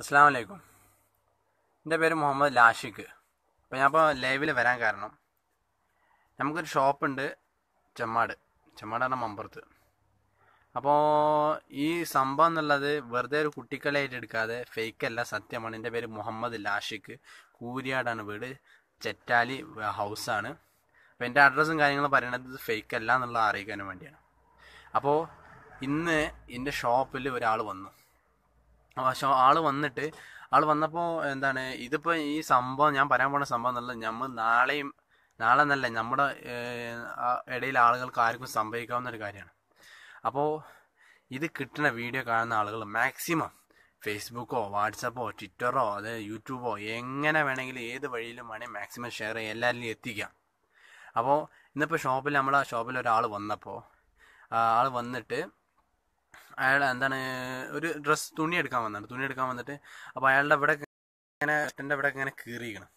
അസ്സാം വലൈക്കും എൻ്റെ പേര് മുഹമ്മദ് ലാഷിക്ക് അപ്പോൾ ഞാൻ ഇപ്പോൾ ലൈവിൽ വരാൻ കാരണം നമുക്കൊരു ഷോപ്പുണ്ട് ചെമ്മാട് പറഞ്ഞ മമ്പുറത്ത് അപ്പോൾ ഈ സംഭവം എന്നുള്ളത് വെറുതെ ഒരു കുട്ടിക്കളിയായിട്ട് എടുക്കാതെ ഫേക്കല്ല സത്യമാണ് എൻ്റെ പേര് മുഹമ്മദ് ലാഷിക്ക് കൂരിയാടാണ് വീട് ചെറ്റാലി ഹൗസാണ് അപ്പോൾ എൻ്റെ അഡ്രസ്സും കാര്യങ്ങളും ഫേക്ക് ഫേക്കല്ല എന്നുള്ളത് അറിയിക്കാനും വേണ്ടിയാണ് അപ്പോൾ ഇന്ന് എൻ്റെ ഷോപ്പിൽ ഒരാൾ വന്നു പക്ഷെ ആള് വന്നിട്ട് ആള് വന്നപ്പോൾ എന്താണ് ഇതിപ്പോൾ ഈ സംഭവം ഞാൻ പറയാൻ പോണ സംഭവം നല്ല നമ്മൾ നാളെയും നാളെ നല്ല നമ്മുടെ ഇടയിൽ ആളുകൾക്ക് ആർക്കും സംഭവിക്കാവുന്ന ഒരു കാര്യമാണ് അപ്പോൾ ഇത് കിട്ടുന്ന വീഡിയോ കാണുന്ന ആളുകൾ മാക്സിമം ഫേസ്ബുക്കോ വാട്സപ്പോ ട്വിറ്ററോ അതെ യൂട്യൂബോ എങ്ങനെ വേണമെങ്കിലും ഏത് വഴിയിലും വേണമെങ്കിൽ മാക്സിമം ഷെയർ ചെയ്യുക എല്ലാവരിലും എത്തിക്കാം അപ്പോൾ ഇന്നിപ്പോൾ ഷോപ്പിൽ ആ ഷോപ്പിൽ ഒരാൾ വന്നപ്പോൾ ആൾ വന്നിട്ട് അയാൾ എന്താണ് ഒരു ഡ്രസ്സ് തുണി എടുക്കാൻ വന്നാണ് തുണി എടുക്കാൻ വന്നിട്ട് അപ്പോൾ അയാളുടെ ഇവിടെ ഇങ്ങനെ ഷർട്ടിൻ്റെ ഇവിടെ ഇങ്ങനെ കീറിയിരിക്കണം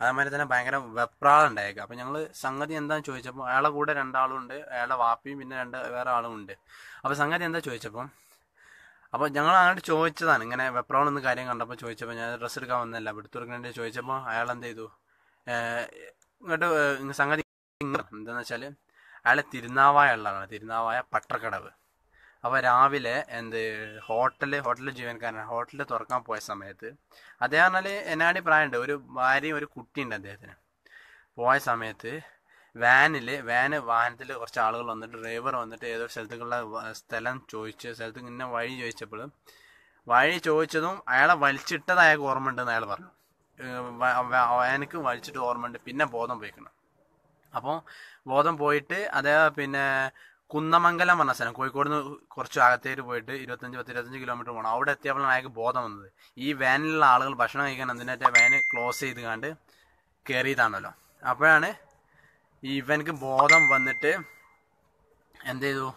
അതേമാതിരി തന്നെ ഭയങ്കര വെപ്രാളുണ്ടായേക്കുക അപ്പോൾ ഞങ്ങൾ സംഗതി എന്താണെന്ന് ചോദിച്ചപ്പോൾ അയാളെ കൂടെ രണ്ടാളും ഉണ്ട് അയാളുടെ വാപ്പിയും പിന്നെ രണ്ട് വേറെ ആളും ഉണ്ട് അപ്പോൾ സംഗതി എന്താ ചോദിച്ചപ്പം അപ്പോൾ ഞങ്ങൾ അങ്ങോട്ട് ചോദിച്ചതാണ് ഇങ്ങനെ വെപ്രോൺ കാര്യം കണ്ടപ്പോൾ ചോദിച്ചപ്പോൾ ഞാൻ ഡ്രസ്സ് എടുക്കാൻ വന്നല്ല എടുത്തുറക്കണേ ചോദിച്ചപ്പോൾ അയാൾ എന്ത് ചെയ്തു ഇങ്ങോട്ട് സംഗതി എന്താണെന്ന് വെച്ചാൽ അയാളെ തിരുനാവായ ഉള്ളതാണ് തിരുനാവായ പട്ടക്കടവ് അപ്പോൾ രാവിലെ എന്ത് ഹോട്ടൽ ഹോട്ടൽ ജീവനക്കാരനാണ് ഹോട്ടൽ തുറക്കാൻ പോയ സമയത്ത് അദ്ദേഹം പറഞ്ഞാൽ എന്നാടി പ്രായമുണ്ട് ഒരു ഭാര്യയും ഒരു കുട്ടിയുണ്ട് അദ്ദേഹത്തിന് പോയ സമയത്ത് വാനിൽ വാന് വാഹനത്തിൽ കുറച്ച് ആളുകൾ വന്നിട്ട് ഡ്രൈവർ വന്നിട്ട് ഏതോ സ്ഥലത്തേക്കുള്ള സ്ഥലം ചോദിച്ച് സ്ഥലത്ത് ഇങ്ങനെ വഴി ചോദിച്ചപ്പോൾ വഴി ചോദിച്ചതും അയാളെ വലിച്ചിട്ടത് അയാൾക്ക് ഓർമ്മയുണ്ടെന്ന് അയാൾ പറഞ്ഞു വാനക്ക് വലിച്ചിട്ട് ഓർമ്മയുണ്ട് പിന്നെ ബോധം പോയിക്കണം അപ്പോൾ ബോധം പോയിട്ട് അദ്ദേഹം പിന്നെ കുന്നമംഗലം വന്ന സ്ഥലം കോഴിക്കോട് നിന്ന് കുറച്ച് അകത്തേക്ക് പോയിട്ട് ഇരുപത്തഞ്ച് പത്ത് ഇരുപത്തഞ്ച് കിലോമീറ്റർ പോകണം അവിടെ എത്തിയപ്പോഴാണ് അയാൾക്ക് ബോധം വന്നത് ഈ വാനിലുള്ള ആളുകൾ ഭക്ഷണം കഴിക്കാൻ എന്തിനായിട്ട് വാന് ക്ലോസ് ചെയ്ത് കണ്ട് കയറിയതാണല്ലോ അപ്പോഴാണ് ഇവനക്ക് ബോധം വന്നിട്ട് എന്ത് ചെയ്തു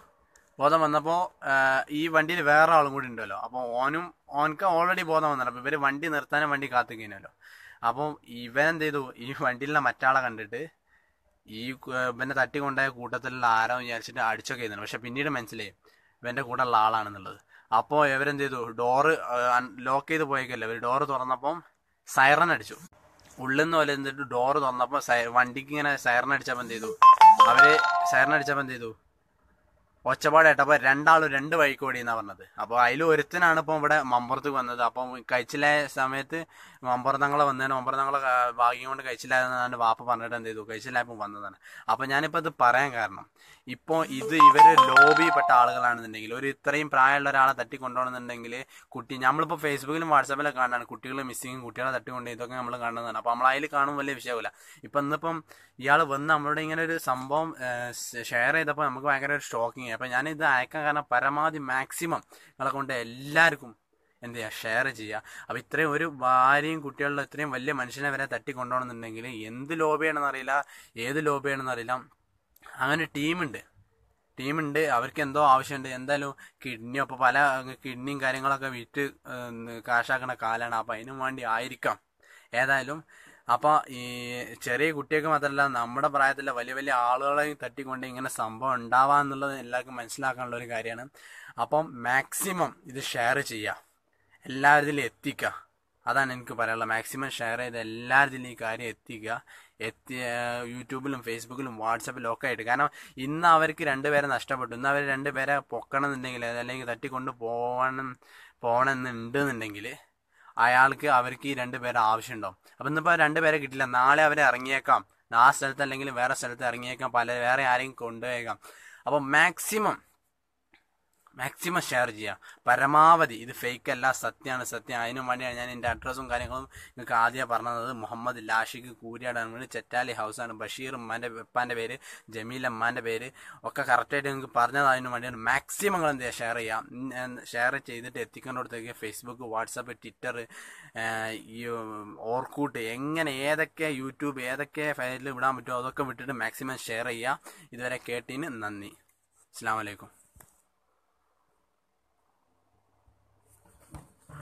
ബോധം വന്നപ്പോൾ ഈ വണ്ടിയിൽ വേറെ ആളും കൂടി ഉണ്ടല്ലോ അപ്പോൾ ഓനും ഓനക്ക് ഓൾറെഡി ബോധം വന്നല്ലോ അപ്പോൾ ഇവർ വണ്ടി നിർത്താനും വണ്ടി കാത്തിക്കഴിഞ്ഞല്ലോ അപ്പം ഇവൻ എന്ത് ചെയ്തു ഈ വണ്ടിയിലുള്ള മറ്റാളെ കണ്ടിട്ട് ഈ തട്ടി തട്ടിക്കൊണ്ടായ കൂട്ടത്തിലുള്ള ആരോ വിചാരിച്ചിട്ട് അടിച്ചൊക്കെ ചെയ്യുന്നുണ്ട് പക്ഷെ പിന്നീട് മനസ്സിലായി ഇവന്റെ കൂടെ ഉള്ള ആളാണെന്നുള്ളത് അപ്പോൾ ഇവരെന്ത് ചെയ്തു ഡോറ് ലോക്ക് ചെയ്ത് പോയേക്കല്ലേ ഇവർ ഡോറ് തുറന്നപ്പം സൈറൺ അടിച്ചു ഉള്ളിൽ നിന്ന് പോലെ എന്തിട്ട് ഡോറ് തുറന്നപ്പോൾ വണ്ടിക്ക് ഇങ്ങനെ സൈറൺ അടിച്ചപ്പോൾ എന്ത് ചെയ്തു അവര് സൈറൺ അടിച്ചപ്പോൾ എന്ത് ചെയ്തു അപ്പൊ രണ്ടാളും രണ്ട് വഴിക്ക് എന്നാ പറഞ്ഞത് അപ്പൊ അതിൽ ഒരുത്തനാണ് ഇപ്പൊ ഇവിടെ മമ്പുറത്ത് വന്നത് അപ്പൊ കഴിച്ചില്ല സമയത്ത് മമ്പുറത്തങ്ങളെ വന്നതിന് മമ്പുറത്തങ്ങളെ ഭാഗ്യം കൊണ്ട് കഴിച്ചില്ല വാപ്പ പറഞ്ഞിട്ട് എന്ത് ചെയ്തു കഴിച്ചില്ല വന്നതാണ് അപ്പൊ ഞാനിപ്പോ ഇത് പറയാൻ കാരണം ഇപ്പൊ ഇത് ഇവര് ലോബിപ്പെട്ട ആളുകളാണെന്നുണ്ടെങ്കിൽ ഒരു ഇത്രയും പ്രായമുള്ള ഒരാളെ തട്ടി കൊണ്ടുപോകണമെന്നുണ്ടെങ്കിൽ കുട്ടി നമ്മളിപ്പോ ഫേസ്ബുക്കിലും വാട്സാപ്പിലും കാണാണ് കുട്ടികൾ മിസ്സിങ് കുട്ടികളെ തട്ടിക്കൊണ്ട് ഇതൊക്കെ നമ്മൾ കാണുന്നതാണ് അപ്പോൾ നമ്മൾ അതിൽ കാണുമ്പോൾ വലിയ വിഷയമില്ല ഇപ്പൊ ഇന്നിപ്പം ഇയാൾ വന്ന് നമ്മളോട് ഇങ്ങനെ ഒരു സംഭവം ഷെയർ ചെയ്തപ്പോൾ നമുക്ക് ഭയങ്കര ഒരു ഷോക്കിങ് അപ്പം ഞാനിത് അയക്കാൻ കാരണം പരമാവധി മാക്സിമം നിങ്ങളെ കൊണ്ട് എല്ലാവർക്കും എന്ത് ചെയ്യുക ഷെയർ ചെയ്യുക അപ്പോൾ ഇത്രയും ഒരു ഭാര്യയും കുട്ടികളുടെ ഇത്രയും വലിയ മനുഷ്യനെ വരെ തട്ടി കൊണ്ടുപോകണമെന്നുണ്ടെങ്കിൽ എന്ത് ലോബിയാണെന്ന് അറിയില്ല ഏത് ലോബിയാണെന്ന് അറിയില്ല അങ്ങനെ ടീമുണ്ട് ടീമുണ്ട് അവർക്ക് എന്തോ ആവശ്യമുണ്ട് എന്തായാലും കിഡ്നിയോ അപ്പോൾ പല കിഡ്നിയും കാര്യങ്ങളൊക്കെ വിറ്റ് കാശാക്കണ കാലാണ് അപ്പോൾ അതിനു വേണ്ടി ആയിരിക്കാം ഏതായാലും അപ്പോൾ ഈ ചെറിയ കുട്ടികൾക്ക് മാത്രമല്ല നമ്മുടെ പ്രായത്തിലെ വലിയ വലിയ ആളുകളെ തട്ടിക്കൊണ്ട് ഇങ്ങനെ സംഭവം ഉണ്ടാവാ എന്നുള്ളത് എല്ലാവർക്കും മനസ്സിലാക്കാനുള്ള ഒരു കാര്യമാണ് അപ്പം മാക്സിമം ഇത് ഷെയർ ചെയ്യുക എല്ലാവരിലും എത്തിക്കുക അതാണ് എനിക്ക് പറയാനുള്ളത് മാക്സിമം ഷെയർ ചെയ്ത് എല്ലാവരിലും ഈ കാര്യം എത്തിക്കുക എത്തി യൂട്യൂബിലും ഫേസ്ബുക്കിലും വാട്സപ്പിലും ഒക്കെ ആയിട്ട് കാരണം ഇന്ന് അവർക്ക് രണ്ടുപേരെ നഷ്ടപ്പെട്ടു ഇന്ന് അവർ രണ്ടുപേരെ പൊക്കണമെന്നുണ്ടെങ്കിൽ എന്നുണ്ടെങ്കിൽ അല്ലെങ്കിൽ തട്ടിക്കൊണ്ട് പോകണം പോകണമെന്നുണ്ടെന്നുണ്ടെങ്കിൽ അയാൾക്ക് അവർക്ക് ഈ രണ്ട് പേരെ ആവശ്യമുണ്ടാവും അപ്പം ഇന്നിപ്പോൾ രണ്ട് പേരെ കിട്ടില്ല നാളെ അവരെ ഇറങ്ങിയേക്കാം ആ സ്ഥലത്ത് അല്ലെങ്കിൽ വേറെ സ്ഥലത്ത് ഇറങ്ങിയേക്കാം പല വേറെ ആരെയും കൊണ്ടുപോയേക്കാം അപ്പോൾ മാക്സിമം മാക്സിമം ഷെയർ ചെയ്യാം പരമാവധി ഇത് ഫേക്ക് അല്ല സത്യമാണ് സത്യം അതിനും വേണ്ടിയാണ് ഞാൻ എൻ്റെ അഡ്രസ്സും കാര്യങ്ങളും നിങ്ങൾക്ക് ആദ്യം പറഞ്ഞത് മുഹമ്മദ് ലാഷിഖ് കൂരിയാടാണ് വീട് ചെറ്റാലി ഹൗസാണ് ബഷീർ ഉമ്മാൻ്റെ ഉപ്പാൻ്റെ പേര് ജമീൽ അമ്മാൻ്റെ പേര് ഒക്കെ കറക്റ്റായിട്ട് നിങ്ങൾക്ക് പറഞ്ഞത് അതിനു വേണ്ടിയാണ് മാക്സിമം നിങ്ങൾ എന്ത് ഷെയർ ചെയ്യാം ഷെയർ ചെയ്തിട്ട് എത്തിക്കേണ്ടിടത്തേക്ക് ഫേസ്ബുക്ക് വാട്സപ്പ് ട്വിറ്റർ ഈ ഓർക്കൂട്ട് എങ്ങനെ ഏതൊക്കെ യൂട്യൂബ് ഏതൊക്കെ ഫയലിൽ വിടാൻ പറ്റുമോ അതൊക്കെ വിട്ടിട്ട് മാക്സിമം ഷെയർ ചെയ്യുക ഇതുവരെ കേട്ടീന് നന്ദി അസ്സാം വലൈക്കും